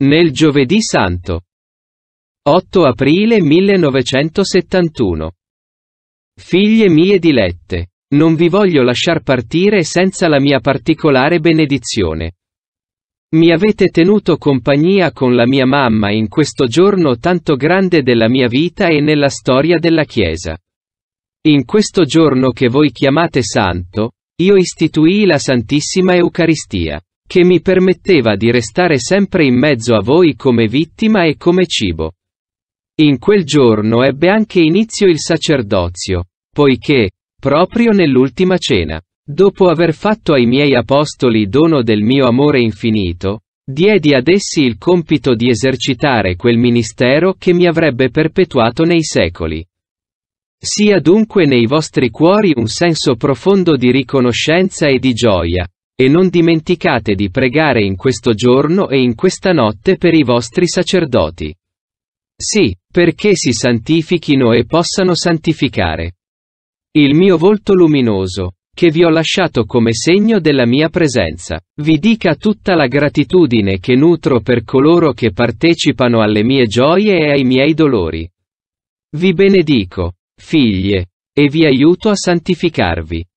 Nel giovedì santo. 8 aprile 1971. Figlie mie dilette, non vi voglio lasciar partire senza la mia particolare benedizione. Mi avete tenuto compagnia con la mia mamma in questo giorno tanto grande della mia vita e nella storia della Chiesa. In questo giorno che voi chiamate santo, io istituì la Santissima Eucaristia che mi permetteva di restare sempre in mezzo a voi come vittima e come cibo. In quel giorno ebbe anche inizio il sacerdozio, poiché, proprio nell'ultima cena, dopo aver fatto ai miei apostoli dono del mio amore infinito, diedi ad essi il compito di esercitare quel ministero che mi avrebbe perpetuato nei secoli. Sia dunque nei vostri cuori un senso profondo di riconoscenza e di gioia, e non dimenticate di pregare in questo giorno e in questa notte per i vostri sacerdoti. Sì, perché si santifichino e possano santificare. Il mio volto luminoso, che vi ho lasciato come segno della mia presenza, vi dica tutta la gratitudine che nutro per coloro che partecipano alle mie gioie e ai miei dolori. Vi benedico, figlie, e vi aiuto a santificarvi.